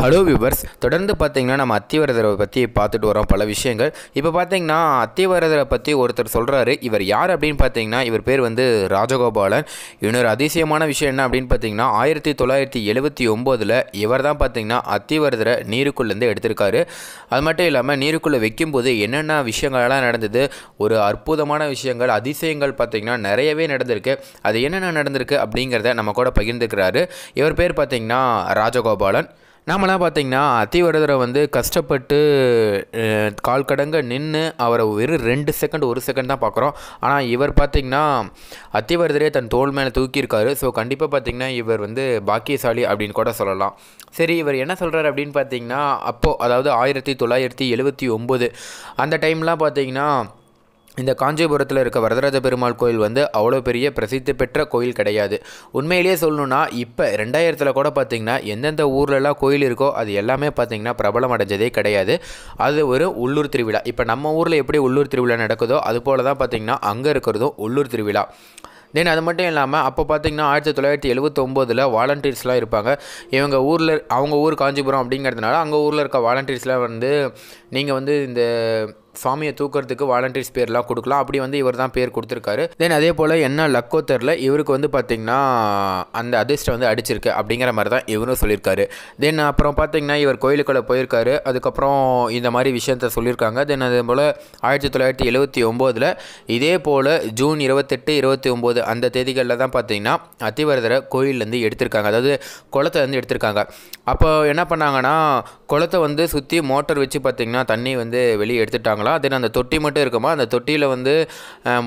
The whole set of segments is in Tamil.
ஹலோ வியூவர்ஸ் தொடர்ந்து பார்த்தீங்கன்னா நம்ம அத்திவரதரை பற்றி பார்த்துட்டு வரோம் பல விஷயங்கள் இப்போ பார்த்தீங்கன்னா அத்திவரதரை பற்றி ஒருத்தர் சொல்கிறாரு இவர் யார் அப்படின்னு பார்த்தீங்கன்னா இவர் பேர் வந்து ராஜகோபாலன் இன்னொரு அதிசயமான விஷயம் என்ன அப்படின்னு பார்த்தீங்கன்னா ஆயிரத்தி தொள்ளாயிரத்தி எழுபத்தி ஒம்போதில் இவர் தான் பார்த்தீங்கன்னா அத்திவரதரை நீருக்குள்ளேருந்து எடுத்திருக்காரு அது மட்டும் இல்லாமல் நீருக்குள்ளே வைக்கும்போது என்னென்ன விஷயங்கள்லாம் நடந்தது ஒரு அற்புதமான விஷயங்கள் அதிசயங்கள் பார்த்திங்கன்னா நிறையவே நடந்திருக்கு அது என்னென்ன நடந்திருக்கு அப்படிங்கிறத நம்ம கூட பகிர்ந்துக்கிறாரு இவர் பேர் பார்த்தீங்கன்னா ராஜகோபாலன் நாமெல்லாம் பார்த்திங்கன்னா அத்திவரதரை வந்து கஷ்டப்பட்டு கால் கடங்க நின்று அவரை வெறும் ரெண்டு செகண்ட் ஒரு செகண்ட் தான் பார்க்குறோம் ஆனால் இவர் பார்த்திங்கன்னா அத்திவரதரே தன் தோல் மேலே தூக்கியிருக்காரு ஸோ கண்டிப்பாக பார்த்திங்கன்னா இவர் வந்து பாக்கியசாலி அப்படின்னு கூட சொல்லலாம் சரி இவர் என்ன சொல்கிறார் அப்படின்னு பார்த்தீங்கன்னா அப்போது அதாவது ஆயிரத்தி தொள்ளாயிரத்தி எழுபத்தி ஒம்பது அந்த டைம்லாம் பார்த்தீங்கன்னா இந்த காஞ்சிபுரத்தில் இருக்க வரதராஜ பெருமாள் கோயில் வந்து அவ்வளோ பெரிய பிரசித்தி பெற்ற கோயில் கிடையாது உண்மையிலேயே சொல்லணும்னா இப்போ ரெண்டாயிரத்தில் கூட பார்த்திங்கன்னா எந்தெந்த ஊர்லலாம் கோயில் இருக்கோ அது எல்லாமே பார்த்திங்கன்னா பிரபலம் அடைஞ்சதே கிடையாது அது ஒரு உள்ளூர் திருவிழா இப்போ நம்ம ஊரில் எப்படி உள்ளூர் திருவிழா நடக்குதோ அது போல தான் பார்த்திங்கன்னா அங்கே இருக்கிறதும் உள்ளூர் திருவிழா தென் அது மட்டும் இல்லாமல் அப்போ பார்த்திங்கன்னா ஆயிரத்தி தொள்ளாயிரத்தி எழுபத்தொம்போதில் வாலண்டியர்ஸ்லாம் இருப்பாங்க இவங்க ஊரில் அவங்க ஊர் காஞ்சிபுரம் அப்படிங்கிறதுனால அங்கே ஊரில் இருக்க வாலண்டியர்ஸ்லாம் வந்து நீங்கள் வந்து இந்த சாமியை தூக்கிறதுக்கு வாலண்டியர்ஸ் பேர்லாம் கொடுக்கலாம் அப்படி வந்து இவர் தான் பேர் கொடுத்துருக்காரு தென் அதே போல் என்ன லக்கோ தெரில இவருக்கு வந்து பார்த்திங்கன்னா அந்த அதிர்ஷ்டம் வந்து அடிச்சிருக்கு அப்படிங்கிற மாதிரி தான் இவரும் சொல்லியிருக்காரு தென் அப்புறம் பார்த்திங்கன்னா இவர் கோயிலுக்குள்ளே போயிருக்காரு அதுக்கப்புறம் இந்த மாதிரி விஷயத்த சொல்லியிருக்காங்க தென் அதே போல் ஆயிரத்தி தொள்ளாயிரத்தி எழுபத்தி ஒம்போதில் இதே போல் ஜூன் இருபத்தெட்டு இருபத்தி ஒம்பது அந்த தேதிகளில் தான் பார்த்தீங்கன்னா அத்திவரதரை கோயிலேருந்து எடுத்திருக்காங்க அதாவது குளத்துலேருந்து எடுத்திருக்காங்க அப்போ என்ன பண்ணாங்கன்னா குளத்தை வந்து சுற்றி மோட்டர் வச்சு பார்த்திங்கன்னா தண்ணி வந்து வெளியே எடுத்துட்டாங்களோ சொல்லியிருக்காங்களா தென் அந்த தொட்டி மட்டும் இருக்குமா அந்த தொட்டியில் வந்து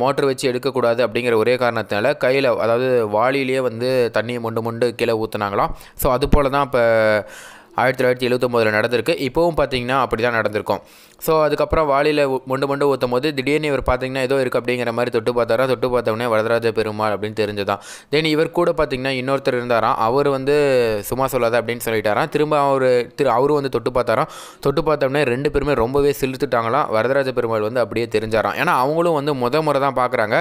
மோட்டர் வச்சு எடுக்கக்கூடாது அப்படிங்கிற ஒரே காரணத்தினால கையில் அதாவது வாளிலேயே வந்து தண்ணியை மொண்டு மொண்டு கீழே ஊற்றுனாங்களாம் ஸோ அது போல் தான் இப்போ ஆயிரத்தி தொள்ளாயிரத்தி எழுபத்தொம்போதில் நடந்திருக்கு இப்போவும் பார்த்தீங்கன்னா அப்படி தான் நடந்திருக்கும் ஸோ அதுக்கப்புறம் வாளியில் மொண்டு மொண்டு ஊற்றும் போது திடீர்னு இவர் பார்த்தீங்கன்னா ஏதோ இருக்குது அப்படிங்கிற மாதிரி தொட்டு பார்த்தாரா தொட்டு பார்த்தவொடனே வரதராஜ பெருமாள் அப்படின்னு தெரிஞ்சுதான் தென் இவர் கூட பார்த்தீங்கன்னா இன்னொருத்தர் இருந்தாராம் அவர் வந்து சும்மா சொல்லாத அப்படின்னு சொல்லிட்டாராம் திரும்ப அவர் திரு அவரும் வந்து தொட்டு பார்த்தாராம் தொட்டு பார்த்தோம்னா ரெண்டு பேருமே ரொம்பவே சிலுத்துட்டாங்களாம் வரதராஜ பெருமாள் வந்து அப்படியே தெரிஞ்சாராம் ஏன்னா அவங்களும் வந்து முத முறை தான் பார்க்குறாங்க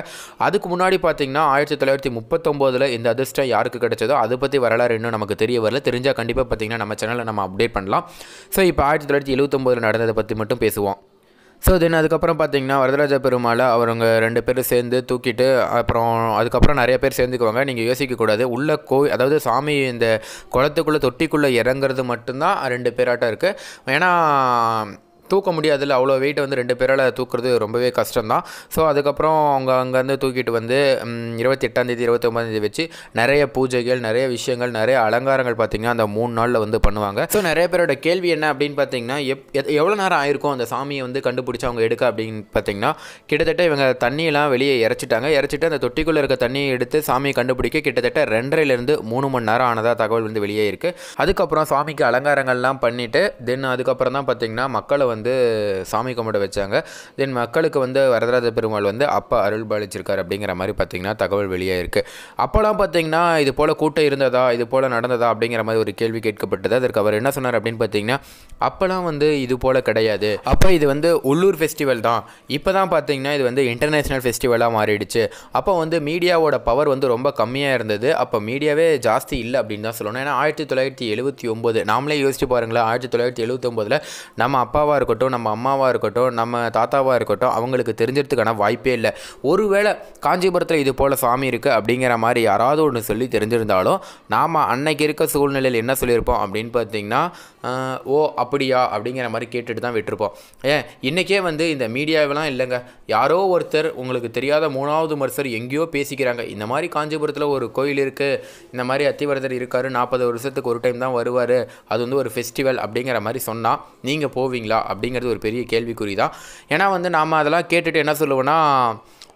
அதுக்கு முன்னாடி பார்த்தீங்கன்னா ஆயிரத்தி தொள்ளாயிரத்தி முப்பத்தொம்போதில் இந்த அதிர்ஷ்டம் யாருக்கு கிடைச்சதோ அதை பற்றி வரலாறு இன்னும் நமக்கு தெரிய வரல தெரிஞ்சால் கண்டிப்பாக பார்த்தீங்கன்னா நம்ம சேனலில் நம்ம அப்டேட் பண்ணலாம் ஸோ இப்போ ஆயிரத்தி தொள்ளாயிரத்தி எழுபத்தொம்போதில் நடந்ததை பற்றி மட்டும் பேசுவோம் ஸோ தென் அதுக்கப்புறம் பார்த்தீங்கன்னா வரதராஜ பெருமாளை அவங்க ரெண்டு பேரும் சேர்ந்து தூக்கிட்டு அப்புறம் அதுக்கப்புறம் நிறைய பேர் சேர்ந்துக்குவாங்க நீங்கள் யோசிக்கக்கூடாது உள்ள கோவில் அதாவது சாமி இந்த குளத்துக்குள்ளே தொட்டிக்குள்ளே இறங்குறது மட்டும்தான் ரெண்டு பேராட்டம் இருக்குது ஏன்னா தூக்க முடியாதுல்ல அவ்வளோ வெயிட்டை வந்து ரெண்டு பேரால் தூக்குறது ரொம்பவே கஷ்டம் தான் ஸோ அதுக்கப்புறம் அவங்க அங்கேருந்து தூக்கிட்டு வந்து இருபத்தி எட்டாந்தேதி இருபத்தி வச்சு நிறைய பூஜைகள் நிறைய விஷயங்கள் நிறைய அலங்காரங்கள் பார்த்திங்கன்னா அந்த மூணு நாளில் வந்து பண்ணுவாங்க ஸோ நிறைய பேரோட கேள்வி என்ன அப்படின்னு பார்த்தீங்கன்னா எப் எவ்வளோ நேரம் ஆயிருக்கும் அந்த சாமியை வந்து கண்டுபிடிச்சி அவங்க எடுக்க அப்படின்னு பார்த்தீங்கன்னா கிட்டத்தட்ட இவங்க தண்ணியெல்லாம் வெளியே இறச்சிட்டாங்க இறச்சிட்டு அந்த தொட்டிக்குள்ளே இருக்க தண்ணியை எடுத்து சாமியை கண்டுபிடிக்க கிட்டத்தட்ட ரெண்டரைலேருந்து மூணு மணி நேரம் ஆனதாக தகவல் வந்து வெளியே இருக்குது அதுக்கப்புறம் சாமிக்கு அலங்காரங்கள்லாம் பண்ணிவிட்டு தென் அதுக்கப்புறம் தான் பார்த்திங்கன்னா மக்களை வந்து வந்து சாமி கும்பிட வச்சாங்க தென் மக்களுக்கு வந்து வரதராஜ பெருமாள் வந்து அப்பா அருள் பாலிச்சிருக்கார் அப்படிங்கிற மாதிரி பார்த்தீங்கன்னா தகவல் வெளியே இருக்குது அப்போலாம் பார்த்தீங்கன்னா இது போல் கூட்டம் இருந்ததா இது போல் நடந்ததா அப்படிங்கிற மாதிரி ஒரு கேள்வி கேட்கப்பட்டது அதற்கு அவர் என்ன சொன்னார் அப்படின்னு பார்த்தீங்கன்னா அப்போலாம் வந்து இது போல் கிடையாது அப்போ இது வந்து உள்ளூர் ஃபெஸ்டிவல் தான் இப்போ தான் பார்த்தீங்கன்னா இது வந்து இன்டர்நேஷ்னல் ஃபெஸ்டிவலாக மாறிடுச்சு அப்போ வந்து மீடியாவோட பவர் வந்து ரொம்ப கம்மியாக இருந்தது அப்போ மீடியாவே ஜாஸ்தி இல்லை அப்படின்னு தான் சொல்லணும் ஏன்னா ஆயிரத்தி தொள்ளாயிரத்தி எழுபத்தி ஒம்பது நாமளே யோசிச்சு பாருங்களேன் ஆயிரத்தி தொள்ளாயிரத்தி எழுபத்தொம்போதில் நம்ம அப்பாவாக இருக்கும் இருக்கட்டும் நம்ம அம்மாவாக இருக்கட்டும் நம்ம தாத்தாவாக இருக்கட்டும் அவங்களுக்கு தெரிஞ்சிறதுக்கான வாய்ப்பே இல்லை ஒருவேளை காஞ்சிபுரத்தில் இது போல் சாமி இருக்குது அப்படிங்கிற மாதிரி யாராவது ஒன்று சொல்லி தெரிஞ்சிருந்தாலும் நாம் அன்னைக்கு இருக்க சூழ்நிலையில் என்ன சொல்லியிருப்போம் அப்படின்னு பார்த்தீங்கன்னா ஓ அப்படியா அப்படிங்கிற மாதிரி கேட்டுட்டு தான் விட்டுருப்போம் ஏன் இன்றைக்கே வந்து இந்த மீடியாவெலாம் இல்லைங்க யாரோ ஒருத்தர் உங்களுக்கு தெரியாத மூணாவது மருத்துவர் எங்கேயோ பேசிக்கிறாங்க இந்த மாதிரி காஞ்சிபுரத்தில் ஒரு கோயில் இருக்குது இந்த மாதிரி அத்திவரதர் இருக்கார் நாற்பது வருஷத்துக்கு ஒரு டைம் தான் வருவார் அது வந்து ஒரு ஃபெஸ்டிவல் அப்படிங்கிற மாதிரி சொன்னால் நீங்கள் போவீங்களா அப்படிங்கிறது ஒரு பெரிய கேள்விக்குறி தான் ஏன்னா வந்து நாம் அதெல்லாம் கேட்டுட்டு என்ன சொல்லுவோன்னா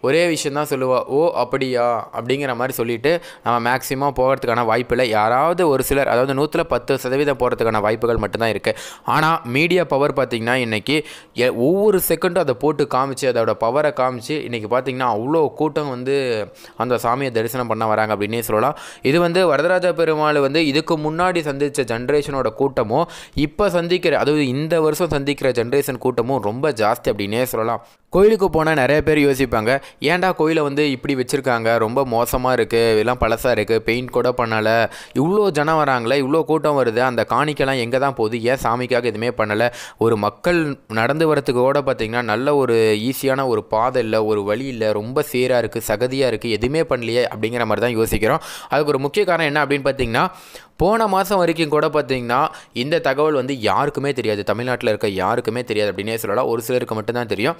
ஒரே விஷயந்தான் சொல்லுவாள் ஓ அப்படியா அப்படிங்கிற மாதிரி சொல்லிவிட்டு நம்ம மேக்ஸிமம் போகிறதுக்கான வாய்ப்பில் யாராவது ஒரு சிலர் அதாவது நூற்றில் பத்து சதவீதம் போகிறதுக்கான வாய்ப்புகள் மட்டும்தான் இருக்குது ஆனால் மீடியா பவர் பார்த்திங்கன்னா இன்றைக்கி ஒவ்வொரு செகண்டும் அதை போட்டு காமிச்சு அதோட பவரை காமிச்சு இன்றைக்கி பார்த்திங்கன்னா அவ்வளோ கூட்டம் வந்து அந்த சாமியை தரிசனம் பண்ண வராங்க அப்படின்னே சொல்லலாம் இது வந்து வரதராஜ பெருமாள் வந்து இதுக்கு முன்னாடி சந்தித்த ஜென்ரேஷனோட கூட்டமும் இப்போ சந்திக்கிற அதாவது இந்த வருஷம் சந்திக்கிற ஜென்ரேஷன் கூட்டமும் ரொம்ப ஜாஸ்தி அப்படின்னே சொல்லலாம் கோயிலுக்கு போனால் நிறைய பேர் யோசிப்பாங்க ஏன்டா கோயிலை வந்து இப்படி வச்சுருக்காங்க ரொம்ப மோசமாக இருக்குது இதெல்லாம் பழசாக இருக்குது பெயிண்ட் கூட பண்ணலை இவ்வளோ ஜனம் வராங்களே இவ்வளோ கூட்டம் வருது அந்த காணிக்கெல்லாம் எங்கே தான் போகுது ஏன் சாமிக்காக எதுவுமே பண்ணலை ஒரு மக்கள் நடந்து வரத்துக்கு கூட பார்த்திங்கன்னா நல்ல ஒரு ஈஸியான ஒரு பாதை இல்லை ஒரு வழி இல்லை ரொம்ப சீராக இருக்குது சகதியாக இருக்குது எதுவுமே பண்ணலையே அப்படிங்கிற மாதிரி தான் யோசிக்கிறோம் அதுக்கு ஒரு முக்கிய காரணம் என்ன அப்படின்னு பார்த்திங்கன்னா போன மாதம் வரைக்கும் கூட பார்த்திங்கன்னா இந்த தகவல் வந்து யாருக்குமே தெரியாது தமிழ்நாட்டில் இருக்க யாருக்குமே தெரியாது அப்படின்னே சொல்லலாம் ஒரு சிலருக்கு மட்டும்தான் தெரியும்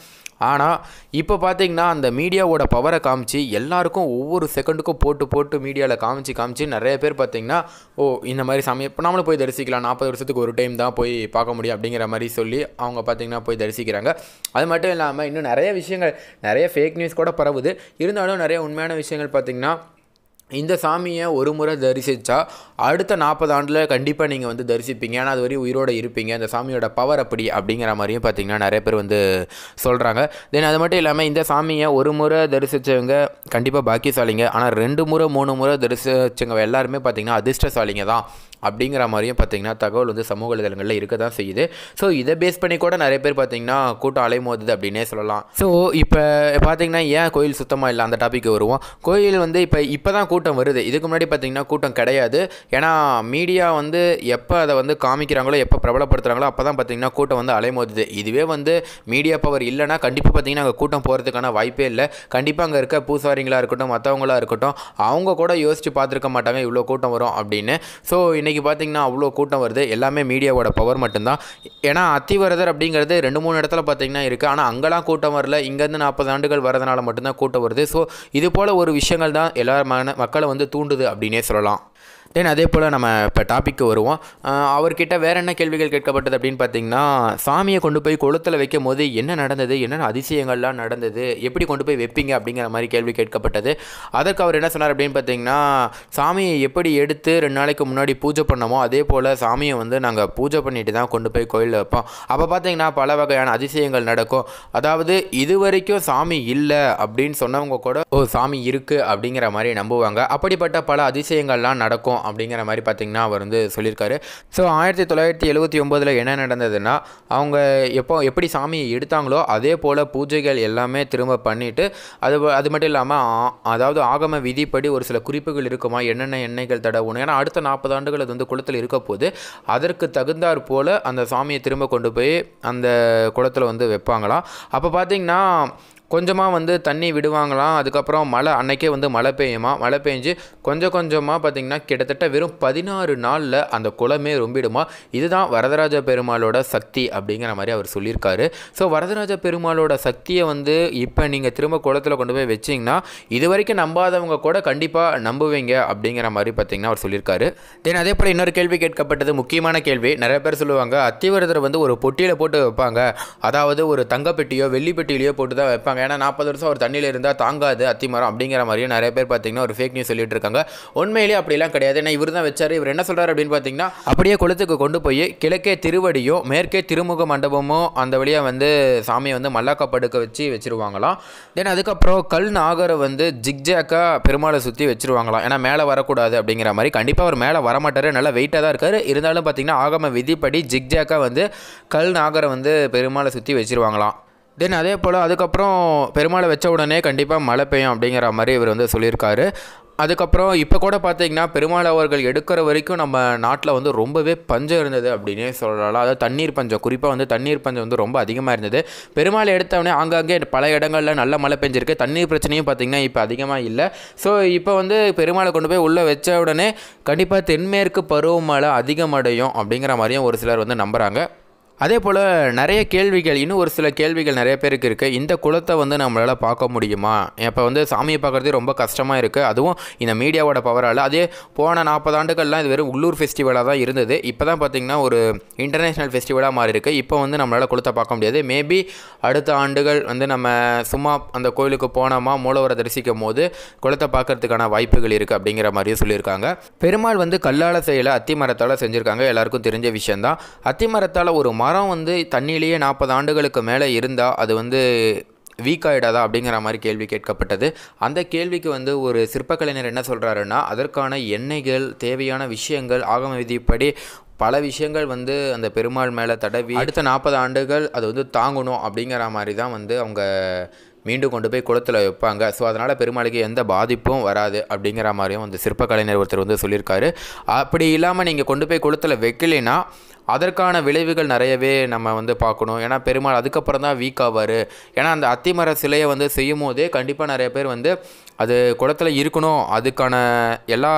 ஆனால் இப்போ பார்த்தீங்கன்னா அந்த மீடியாவோட பவரை காமிச்சு எல்லாருக்கும் ஒவ்வொரு செகண்டுக்கும் போட்டு போட்டு மீடியாவில் காமிச்சு காமிச்சு நிறைய பேர் பார்த்திங்கன்னா ஓ இந்த மாதிரி சமயம் இப்போ நம்மளும் போய் தரிசிக்கலாம் நாற்பது வருஷத்துக்கு ஒரு டைம் தான் போய் பார்க்க முடியும் அப்படிங்கிற மாதிரி சொல்லி அவங்க பார்த்திங்கன்னா போய் தரிசிக்கிறாங்க அது மட்டும் இல்லாமல் இன்னும் நிறைய விஷயங்கள் நிறைய ஃபேக் நியூஸ் கூட பரவுது இருந்தாலும் நிறைய உண்மையான விஷயங்கள் பார்த்தீங்கன்னா இந்த சாமியை ஒரு முறை தரிசித்தா அடுத்த நாற்பது ஆண்டில் கண்டிப்பாக நீங்கள் வந்து தரிசிப்பீங்க ஏன்னா அது வரையும் உயிரோடு இருப்பீங்க அந்த சாமியோட பவர் அப்படி அப்படிங்கிற மாதிரியும் பார்த்திங்கன்னா நிறைய பேர் வந்து சொல்கிறாங்க தென் அது மட்டும் இல்லாமல் இந்த சாமியை ஒரு முறை தரிசித்தவங்க கண்டிப்பாக பாக்கியசாலிங்க ஆனால் ரெண்டு முறை மூணு முறை தரிசித்தவங்க எல்லாருமே பார்த்திங்கன்னா அதிர்ஷ்டசாலிங்க தான் அப்படிங்கிற மாதிரியும் பார்த்தீங்கன்னா தகவல் வந்து சமூக வலைதளங்களில் இருக்க தான் செய்யுது ஸோ இதை பேஸ் பண்ணி கூட நிறைய பேர் பார்த்தீங்கன்னா கூட்டம் அலைமோது அப்படின்னே சொல்லலாம் ஸோ இப்போ பார்த்திங்கன்னா ஏன் கோயில் சுத்தமாக இல்லை அந்த டாபிக் வருவோம் கோயில் வந்து இப்போ இப்போ தான் கூட்டம் வருது இதுக்கு முன்னாடி பார்த்தீங்கன்னா கூட்டம் கிடையாது ஏன்னா மீடியா வந்து எப்போ அதை வந்து காமிக்கிறாங்களோ எப்போ பிரபலப்படுத்துகிறாங்களோ அப்போ தான் பார்த்தீங்கன்னா கூட்டம் வந்து அலைமோது இதுவே வந்து மீடியா பவர் இல்லைனா கண்டிப்பாக பார்த்தீங்கன்னா அங்கே கூட்டம் போகிறதுக்கான வாய்ப்பே இல்லை கண்டிப்பாக அங்கே இருக்க பூசாரிங்களாக இருக்கட்டும் மற்றவங்களாக இருக்கட்டும் அவங்க கூட யோசித்து பார்த்துருக்க மாட்டாங்க இவ்வளோ கூட்டம் வரும் அப்படின்னு ஸோ இன்றைக்கி இன்றைக்கி பார்த்திங்கன்னா அவ்வளோ கூட்டம் வருது எல்லாமே மீடியாவோட பவர் மட்டும்தான் ஏன்னா அத்திவரதர் அப்படிங்கிறது ரெண்டு மூணு இடத்துல பார்த்திங்கன்னா இருக்குது ஆனால் அங்கெல்லாம் கூட்டம் வரல இங்கேருந்து நாற்பது ஆண்டுகள் வரதுனால மட்டும்தான் கூட்டம் வருது ஸோ இது போல் ஒரு விஷயங்கள் தான் எல்லா மக்களை வந்து தூண்டுது அப்படின்னே சொல்லலாம் தென் அதே போல் நம்ம இப்போ டாப்பிக்கு வருவோம் அவர்கிட்ட வேறு என்ன கேள்விகள் கேட்கப்பட்டது அப்படின்னு பார்த்தீங்கன்னா சாமியை கொண்டு போய் குளத்தில் வைக்கும் போது என்ன நடந்தது என்னென்ன அதிசயங்கள்லாம் நடந்தது எப்படி கொண்டு போய் வைப்பீங்க அப்படிங்கிற மாதிரி கேள்வி கேட்கப்பட்டது அதற்கு அவர் என்ன சொன்னார் அப்படின்னு பார்த்தீங்கன்னா சாமியை எப்படி எடுத்து ரெண்டு நாளைக்கு முன்னாடி பூஜை பண்ணமோ அதே போல் சாமியை வந்து நாங்கள் பூஜை பண்ணிட்டு தான் கொண்டு போய் கோயிலில் வைப்போம் அப்போ பார்த்தீங்கன்னா பல வகையான அதிசயங்கள் நடக்கும் அதாவது இது வரைக்கும் சாமி இல்லை அப்படின்னு சொன்னவங்க கூட ஓ சாமி இருக்குது அப்படிங்கிற மாதிரி நம்புவாங்க அப்படிப்பட்ட பல அதிசயங்கள்லாம் நடக்கும் இருக்கும் அப்படிங்கிற மாதிரி பார்த்திங்கன்னா அவர் வந்து சொல்லியிருக்காரு ஸோ ஆயிரத்தி தொள்ளாயிரத்தி எழுபத்தி ஒம்போதில் என்ன நடந்ததுன்னா அவங்க எப்போ எப்படி சாமியை எடுத்தாங்களோ அதே போல் பூஜைகள் எல்லாமே திரும்ப பண்ணிவிட்டு அது அது மட்டும் இல்லாமல் அதாவது ஆகம விதிப்படி ஒரு சில குறிப்புகள் இருக்குமா என்னென்ன எண்ணெய்கள் தடவணும் ஏன்னா அடுத்த நாற்பது ஆண்டுகள் அது வந்து குளத்தில் இருக்க போது அதற்கு தகுந்தாற் போல் அந்த சாமியை திரும்ப கொண்டு போய் அந்த குளத்தில் வந்து வைப்பாங்களாம் அப்போ பார்த்திங்கன்னா கொஞ்சமாக வந்து தண்ணி விடுவாங்களாம் அதுக்கப்புறம் மழை அன்னைக்கே வந்து மழை பெய்யுமா மழை பெஞ்சு கொஞ்சம் கொஞ்சமாக பார்த்திங்கன்னா கிட்டத்தட்ட வெறும் பதினாறு நாளில் அந்த குளமே ரொம்பிடுமா இதுதான் வரதராஜ பெருமாளோட சக்தி அப்படிங்கிற மாதிரி அவர் சொல்லியிருக்காரு ஸோ வரதராஜ பெருமாளோட சக்தியை வந்து இப்போ நீங்கள் திரும்ப குளத்தில் கொண்டு போய் வச்சிங்கன்னா இது வரைக்கும் நம்பாதவங்க கூட கண்டிப்பாக நம்புவீங்க அப்படிங்கிற மாதிரி பார்த்தீங்கன்னா அவர் சொல்லியிருக்காரு தென் அதே போல் இன்னொரு கேள்வி கேட்கப்பட்டது முக்கியமான கேள்வி நிறைய பேர் சொல்லுவாங்க அத்திவரதர் வந்து ஒரு பொட்டியில் போட்டு வைப்பாங்க அதாவது ஒரு தங்கப்பெட்டியோ வெள்ளி பெட்டியிலையோ போட்டு தான் வைப்பாங்க ஏன்னா நாற்பது வருஷம் ஒரு தண்ணியில் இருந்தால் தாங்காது அத்திமரம் அப்படிங்கிற மாதிரியும் நிறைய பேர் பார்த்தீங்கன்னா ஒரு ஃபேக் நியூஸ் சொல்லிட்டு இருக்காங்க உண்மையிலேயே அப்படிலாம் கிடையாது ஏன்னா இவர் தான் வச்சார் இவர் என்ன சொல்கிறார் அப்படின்னு பார்த்தீங்கன்னா அப்படியே குளத்துக்கு கொண்டு போய் கிழக்கே திருவடியும் மேற்கே திருமுக மண்டபமும் அந்த வழியாக வந்து சாமியை வந்து மல்லாக்கா படுக்க வச்சு வச்சுருவாங்களாம் தென் அதுக்கப்புறம் கல் நாகரை வந்து ஜிக்ஜாக்காக பெருமாளை சுற்றி வச்சுருவாங்களாம் ஏன்னா மேலே வரக்கூடாது அப்படிங்கிற மாதிரி கண்டிப்பாக அவர் மேலே வரமாட்டார் நல்லா வெயிட்டாக தான் இருக்கார் இருந்தாலும் பார்த்தீங்கன்னா ஆகம விதிப்படி ஜிக்ஜாக்காக வந்து கல் நாகரை வந்து பெருமாளை சுற்றி வச்சுருவாங்களாம் தென் அதே போல் அதுக்கப்புறம் பெருமாளை வச்ச உடனே கண்டிப்பாக மழை பெய்யும் அப்படிங்கிற மாதிரி இவர் வந்து சொல்லியிருக்காரு அதுக்கப்புறம் இப்போ கூட பார்த்தீங்கன்னா பெருமாள் அவர்கள் எடுக்கிற வரைக்கும் நம்ம நாட்டில் வந்து ரொம்பவே பஞ்சம் இருந்தது அப்படின்னே சொல்லலாம் அதாவது தண்ணீர் பஞ்சம் குறிப்பாக வந்து தண்ணீர் பஞ்சம் வந்து ரொம்ப அதிகமாக இருந்தது பெருமாள் எடுத்தவொடனே ஆங்காங்கே பல இடங்களில் நல்ல மழை பெஞ்சிருக்கு தண்ணீர் பிரச்சனையும் பார்த்திங்கன்னா இப்போ அதிகமாக இல்லை ஸோ இப்போ வந்து பெருமாளை கொண்டு போய் உள்ளே வச்ச உடனே கண்டிப்பாக தென்மேற்கு பருவமழை அதிகமடையும் அப்படிங்கிற மாதிரியும் ஒரு சிலர் வந்து நம்புகிறாங்க அதே போல் நிறைய கேள்விகள் இன்னும் ஒரு சில கேள்விகள் நிறைய பேருக்கு இருக்குது இந்த குளத்தை வந்து நம்மளால் பார்க்க முடியுமா இப்போ வந்து சாமியை பார்க்குறதே ரொம்ப கஷ்டமாக இருக்குது அதுவும் இந்த மீடியாவோட பவரால் அதே போன நாற்பது ஆண்டுகள்லாம் இது வெறும் உள்ளூர் ஃபெஸ்டிவலாக தான் இருந்தது இப்போ தான் பார்த்திங்கன்னா ஒரு இன்டர்நேஷ்னல் ஃபெஸ்டிவலாக மாறி இருக்குது இப்போ வந்து நம்மளால் குளத்தை பார்க்க முடியாது மேபி அடுத்த ஆண்டுகள் வந்து நம்ம சும்மா அந்த கோயிலுக்கு போனோமா மூலவரை தரிசிக்கும் போது குளத்தை பார்க்குறதுக்கான வாய்ப்புகள் இருக்குது அப்படிங்கிற மாதிரியும் சொல்லியிருக்காங்க பெருமாள் வந்து கல்லால் செய்யலை அத்திமரத்தால் செஞ்சுருக்காங்க எல்லாருக்கும் தெரிஞ்ச விஷயந்தான் அத்திமரத்தால் ஒரு மா மரம் வந்து தண்ணியிலேயே நாற்பது ஆண்டுகளுக்கு மேலே இருந்தால் அது வந்து வீக் ஆகிடாதா அப்படிங்கிற மாதிரி கேள்வி கேட்கப்பட்டது அந்த கேள்விக்கு வந்து ஒரு சிற்பக்கலைஞர் என்ன சொல்கிறாருன்னா அதற்கான எண்ணெய்கள் தேவையான விஷயங்கள் ஆகம விதிப்படி பல விஷயங்கள் வந்து அந்த பெருமாள் மேலே தடவி அடுத்த நாற்பது ஆண்டுகள் அது வந்து தாங்கணும் அப்படிங்கிற மாதிரி தான் வந்து அவங்க மீண்டும் கொண்டு போய் குளத்தில் வைப்பாங்க ஸோ அதனால் பெருமாளுக்கு எந்த பாதிப்பும் வராது அப்படிங்கிற மாதிரியும் அந்த சிற்பக்கலைஞர் ஒருத்தர் வந்து சொல்லியிருக்காரு அப்படி இல்லாமல் நீங்கள் கொண்டு போய் குளத்தில் வைக்கலைன்னா அதற்கான விளைவுகள் நிறையவே நம்ம வந்து பார்க்கணும் ஏன்னா பெருமாள் அதுக்கப்புறம் தான் வீக் ஆவார் ஏன்னா அந்த அத்திமர சிலையை வந்து செய்யும் போதே கண்டிப்பாக நிறைய பேர் வந்து அது குளத்தில் இருக்கணும் அதுக்கான எல்லா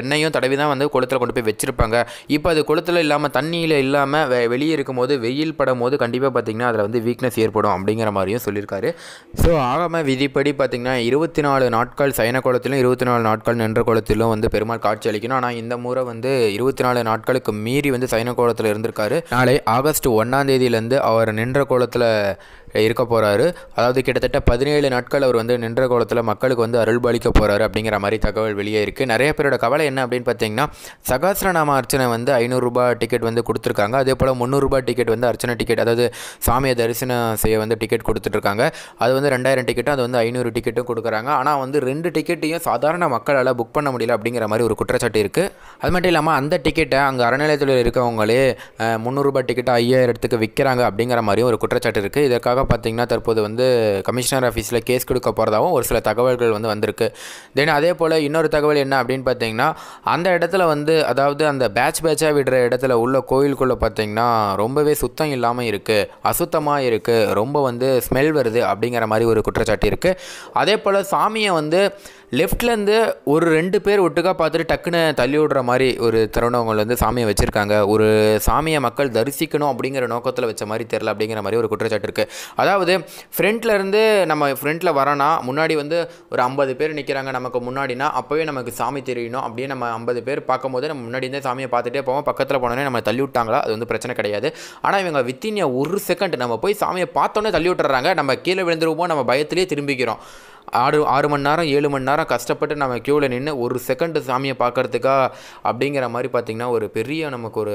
எண்ணெயும் தடவி தான் வந்து குளத்தில் கொண்டு போய் வச்சுருப்பாங்க இப்போ அது குளத்தில் இல்லாமல் தண்ணியில் இல்லாமல் வெ வெளியே இருக்கும்போது வெயில் படும் போது கண்டிப்பாக பார்த்திங்கன்னா அதில் வந்து வீக்னஸ் ஏற்படும் அப்படிங்கிற மாதிரியும் சொல்லியிருக்காரு ஸோ ஆகாம விதிப்படி பார்த்திங்கன்னா இருபத்தி நாலு நாட்கள் சயன குளத்திலும் இருபத்தி நாலு நாட்கள் நின்ற குளத்திலும் வந்து பெருமாள் காட்சி அளிக்கணும் ஆனால் இந்த முறை வந்து இருபத்தி நாலு நாட்களுக்கு மீறி வந்து சயன கோலத்தில் இருந்திருக்காரு நாளை ஆகஸ்ட் ஒன்றாம் தேதியிலேருந்து அவர் நின்ற கோலத்தில் இருக்க போகிறாரு அதாவது கிட்டத்தட்ட பதினேழு நாட்கள் அவர் வந்து நின்ற கோலத்தில் மக்களுக்கு வந்து அருள்பாலிக்க போகிறாரு அப்படிங்கிற மாதிரி தகவல் வெளியே இருக்குது நிறைய பேரோட கவலை என்ன அப்படின்னு பார்த்தீங்கன்னா சகாசிரநாம அர்ச்சனை வந்து ஐநூறுரூபா டிக்கெட் வந்து கொடுத்துருக்காங்க அதே போல் முந்நூறுரூபா டிக்கெட் வந்து அர்ச்சனை டிக்கெட் அதாவது சாமியை தரிசனம் செய்ய வந்து டிக்கெட் கொடுத்துட்ருக்காங்க அது வந்து ரெண்டாயிரம் டிக்கெட்டும் அது வந்து ஐநூறு டிக்கெட்டும் கொடுக்குறாங்க ஆனால் வந்து ரெண்டு டிக்கெட்டையும் சாதாரண மக்களால் புக் பண்ண முடியல அப்படிங்கிற மாதிரி ஒரு குற்றச்சாட்டு இருக்குது அது மட்டும் இல்லாமல் அந்த டிக்கெட்டை அங்கே அறநிலையத்தில் இருக்கவங்களே முந்நூறுரூபா டிக்கெட்டை ஐயாயிரத்துக்கு விற்கிறாங்க அப்படிங்கிற மாதிரியும் ஒரு குற்றச்சாட்டு இருக்குது இதற்காக தொடர்பாக பார்த்திங்கன்னா தற்போது வந்து கமிஷனர் ஆஃபீஸில் கேஸ் கொடுக்க போகிறதாகவும் ஒரு சில தகவல்கள் வந்து வந்திருக்கு தென் அதே போல் இன்னொரு தகவல் என்ன அப்படின்னு பார்த்தீங்கன்னா அந்த இடத்துல வந்து அதாவது அந்த பேட்ச் பேட்சாக விடுற இடத்துல உள்ள கோயிலுக்குள்ளே பார்த்திங்கன்னா ரொம்பவே சுத்தம் இல்லாமல் இருக்குது அசுத்தமாக இருக்குது ரொம்ப வந்து ஸ்மெல் வருது அப்படிங்கிற மாதிரி ஒரு குற்றச்சாட்டு இருக்குது அதே போல் சாமியை வந்து லெஃப்ட்லேருந்து ஒரு ரெண்டு பேர் ஒட்டுக்காக பார்த்துட்டு டக்குன்னு தள்ளி விடுற மாதிரி ஒரு திறனவங்கள் வந்து சாமியை வச்சுருக்காங்க ஒரு சாமியை மக்கள் தரிசிக்கணும் அப்படிங்கிற நோக்கத்தில் வச்ச மாதிரி தெரில அப்படிங்கிற மாதிரி ஒரு குற்றச்சாட்டு இருக்குது அதாவது ஃப்ரண்ட்லேருந்து நம்ம ஃப்ரண்ட்டில் வரோன்னா முன்னாடி வந்து ஒரு ஐம்பது பேர் நிற்கிறாங்க நமக்கு முன்னாடினா அப்போவே நமக்கு சாமி தெரியணும் அப்படியே நம்ம ஐம்பது பேர் பார்க்கும்போது நம்ம முன்னாடி சாமியை பார்த்துட்டே போவோம் பக்கத்தில் போனோடனே நம்ம தள்ளி விட்டாங்களா அது வந்து பிரச்சனை கிடையாது ஆனால் இவங்க வித்தின் ஒரு செகண்ட் நம்ம போய் சாமியை பார்த்தோன்னே தள்ளி விட்டுறாங்க நம்ம கீழே விழுந்துருவோம் நம்ம பயத்திலே திரும்பிக்கிறோம் ஆறு ஆறு மணி நேரம் ஏழு மணி நேரம் கஷ்டப்பட்டு நம்ம க்யூவில் நின்று ஒரு செகண்டு சாமியை பார்க்குறதுக்கா அப்படிங்கிற மாதிரி பார்த்திங்கன்னா ஒரு பெரிய நமக்கு ஒரு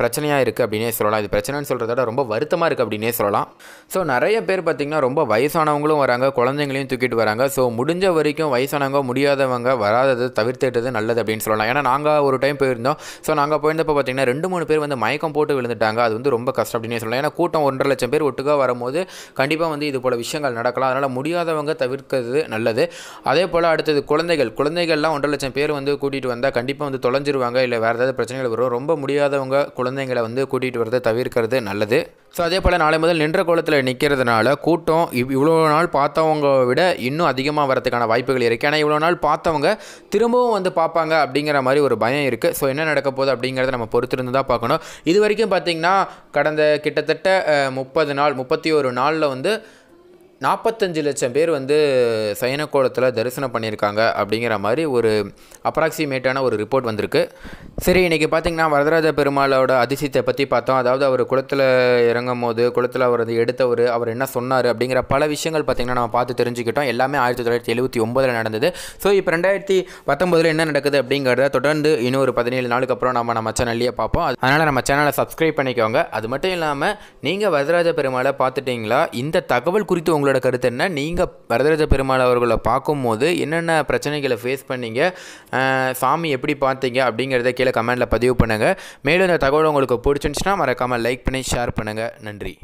பிரச்சனையாக இருக்குது அப்படின்னே சொல்லலாம் இது பிரச்சனைன்னு சொல்கிறத விட ரொம்ப வருத்தமாக இருக்குது அப்படின்னே சொல்லலாம் ஸோ நிறைய பேர் பார்த்திங்கன்னா ரொம்ப வயசானவங்களும் வராங்க குழந்தைங்களையும் தூக்கிட்டு வராங்க ஸோ முடிஞ்ச வரைக்கும் வயசானவங்க முடியாதவங்க வராதது தவிர்த்துட்டது நல்லது அப்படின்னு சொல்லலாம் ஏன்னா நாங்கள் ஒரு டைம் போயிருந்தோம் ஸோ நாங்கள் போயிருந்தப்போ பார்த்திங்கன்னா ரெண்டு மூணு பேர் வந்து மயக்கம் போட்டு விழுந்துட்டாங்க அது வந்து ரொம்ப கஷ்டம் அப்படின்னே சொல்லலாம் ஏன்னா கூட்டம் ஒன்றரை லட்சம் பேர் ஒட்டுக்காக வரும்போது கண்டிப்பாக வந்து இது போல் விஷயங்கள் நடக்கலாம் அதனால் முடியாதவங்க தவிர்க்க பார்க்கறது நல்லது அதே போல் அடுத்தது குழந்தைகள் குழந்தைகள்லாம் ஒன்றரை லட்சம் பேர் வந்து கூட்டிகிட்டு வந்தால் கண்டிப்பாக வந்து தொலைஞ்சிருவாங்க இல்லை வேறு ஏதாவது பிரச்சனைகள் வரும் ரொம்ப முடியாதவங்க குழந்தைங்களை வந்து கூட்டிகிட்டு வரதை தவிர்க்கிறது நல்லது ஸோ அதே போல் நாளை முதல் நின்ற கோலத்தில் நிற்கிறதுனால கூட்டம் இவ் இவ்வளோ நாள் பார்த்தவங்க விட இன்னும் அதிகமாக வரதுக்கான வாய்ப்புகள் இருக்குது ஏன்னா இவ்வளோ நாள் பார்த்தவங்க திரும்பவும் வந்து பார்ப்பாங்க அப்படிங்கிற மாதிரி ஒரு பயம் இருக்குது ஸோ என்ன நடக்க போகுது அப்படிங்கிறத நம்ம பொறுத்திருந்து தான் பார்க்கணும் இது வரைக்கும் பார்த்திங்கன்னா கடந்த கிட்டத்தட்ட முப்பது நாள் முப்பத்தி ஒரு நாளில் வந்து நாற்பத்தஞ்சு லட்சம் பேர் வந்து சைனக்கோளத்தில் தரிசனம் பண்ணியிருக்காங்க அப்படிங்கிற மாதிரி ஒரு அப்ராக்சிமேட்டான ஒரு ரிப்போர்ட் வந்திருக்கு சரி இன்றைக்கி பார்த்திங்கன்னா வரதராஜ பெருமாளோட அதிசயத்தை பற்றி பார்த்தோம் அதாவது அவர் குளத்தில் இறங்கும் போது குளத்தில் அவர் எடுத்தவர் அவர் என்ன சொன்னார் அப்படிங்கிற பல விஷயங்கள் பார்த்திங்கன்னா நம்ம பார்த்து தெரிஞ்சுக்கிட்டோம் எல்லாமே ஆயிரத்தி தொள்ளாயிரத்தி எழுபத்தி ஒம்பதில் நடந்தது ஸோ இப்போ ரெண்டாயிரத்தி பத்தொம்பதில் என்ன நடக்குது அப்படிங்கிறத தொடர்ந்து இன்னொரு பதினேழு நாளுக்கு அப்புறம் நம்ம நம்ம சேனல்லையே பார்ப்போம் அதனால் நம்ம சேனலை சப்ஸ்கிரைப் பண்ணிக்கோங்க அது மட்டும் இல்லாமல் நீங்கள் வரதராஜ பெருமாளை பார்த்துட்டிங்களா இந்த தகவல் குறித்து உங்களுக்கு உங்களோட கருத்து என்ன நீங்கள் வரதராஜ பெருமாள் அவர்களை பார்க்கும்போது என்னென்ன பிரச்சனைகளை ஃபேஸ் பண்ணீங்க சாமி எப்படி பார்த்தீங்க அப்படிங்கிறத கீழே கமெண்ட்டில் பதிவு பண்ணுங்கள் மேலும் இந்த தகவல் உங்களுக்கு பிடிச்சிருந்துச்சுன்னா மறக்காமல் லைக் பண்ணி ஷேர் பண்ணுங்கள் நன்றி